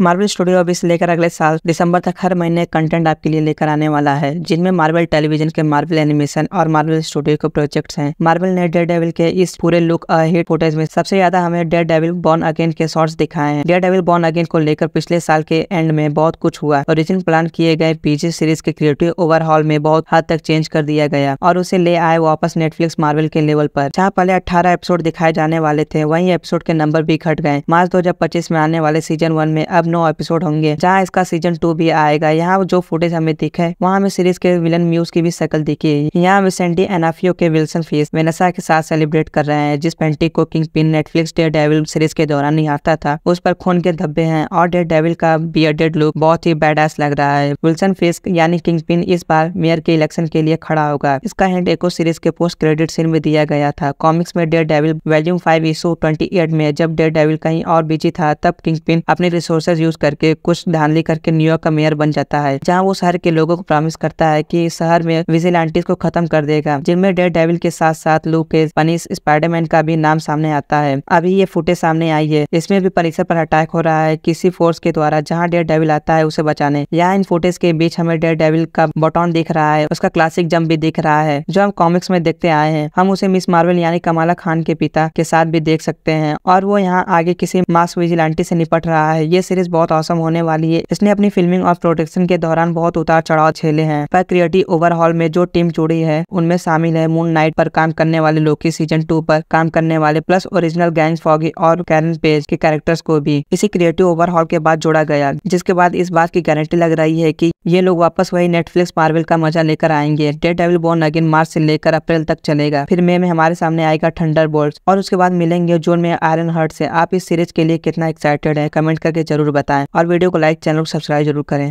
Marvel studio अब इस लेकर अगले साल दिसंबर तक हर महीने कंटेंट आपके लिए लेकर आने वाला है जिनमें मार्वल टेलीविजन के मार्वल एनिमेशन और मार्वल स्टूडियो के प्रोजेक्ट्स हैं मार्वल ने डेयर डेविल के इस पूरे लुक हिट फुटेज में सबसे ज्यादा हमें डेड डेविल बॉर्न अगेन के शॉर्ट्स दिखाए हैं डेड डेविल बॉर्न अगेन को लेकर पिछले साल के एंड में बहुत कुछ हुआ ओरिजिन प्लान किए गए पीजी सीरीज के क्रिएटिव ओवरहॉल में बहुत हद तक चेंज कर दिया गया और उसे ले आए वापस नेटफ्लिक्स मार्वल के लेवल पर जहाँ पहले अठारह एपिसोड दिखाए जाने वाले थे वही एपिसोड के नंबर भी घट गए मार्च दो में आने वाले सीजन वन में अब नौ एपिसोड होंगे जहाँ इसका सीजन टू भी आएगा यहाँ जो फुटेज हमें दिखे वहाँ हमें सीरीज के विलन म्यूज की भी शक्ल दिखी यहाँ हमें एनाफियो के विल्सन फेस वेनेसा के साथ सेलिब्रेट कर रहे हैं जिस पेंटिक को Kingpin Netflix Daredevil series के दौरान निहारता था उस पर खून के धब्बे हैं और डेड डेविल का बियर्डेड लुक बहुत ही बैड लग रहा है विल्सन फेस यानी किंग पिन इस बार मेयर के इलेक्शन के लिए खड़ा होगा इसका हिंट एको सीरीज के पोस्ट क्रेडिट सीन में दिया गया था कॉमिक्स में Daredevil volume five issue twenty में जब डेयर डेविल कहीं और बिजी था तब किंग पिन अपने रिसोर्सेज लफ्ज यूज करके कुछ धानली करके न्यूयॉर्क का मेयर बन जाता है जहाँ वो शहर के लोगों को प्रॉमिस करता है की शहर में विजिल को खत्म कर देगा जिनमें डेयर डेविल के साथ साथ लू के पनीस स्पाइडरमैन का भी नाम सामने आता है अभी ये फुटेज सामने आई है इसमें भी परिसर पर अटैक हो रहा है किसी फोर्स के द्वारा जहाँ डेयर डेविल आता है उसे बचाने यहाँ इन फुटेज के बीच हमें डेयर डेविल का बटन दिख रहा है उसका क्लासिक जम्प भी दिख रहा है जो हम कॉमिक्स में देखते आए हैं हम उसे मिस मार्वल यानी कमाला खान के पिता के साथ भी देख सकते हैं और वो यहाँ आगे किसी मास विजिलांटी से निपट रहा है ये सीरीज मूवीज बहुत औसम होने वाली है इसने अपनी फिल्मिंग और प्रोडक्शन के दौरान बहुत उतार चढ़ाव छेले हैं पर क्रिएटिव ओवरहॉल में जो टीम जुड़ी है उनमें शामिल है मून नाइट पर काम करने वाले लोकी सीजन टू पर काम करने वाले प्लस ओरिजिनल गैंग्स फॉगी और कैरन पेज के कैरेक्टर्स को भी इसी क्रिएटिव ओवरहॉल के बाद जोड़ा गया जिसके बाद इस बात की गारंटी लग रही है की ये लोग वापस वही नेटफ्लिक्स मार्वल का मजा लेकर आएंगे Daredevil born again March से लेकर अप्रैल तक चलेगा फिर मई में हमारे सामने आएगा थंडर और उसके बाद मिलेंगे जून में आयरन हर्ट से आप इस सीरीज के लिए कितना एक्साइटेड है कमेंट करके जरूर बताएं और वीडियो को लाइक चैनल को सब्सक्राइब जरूर करें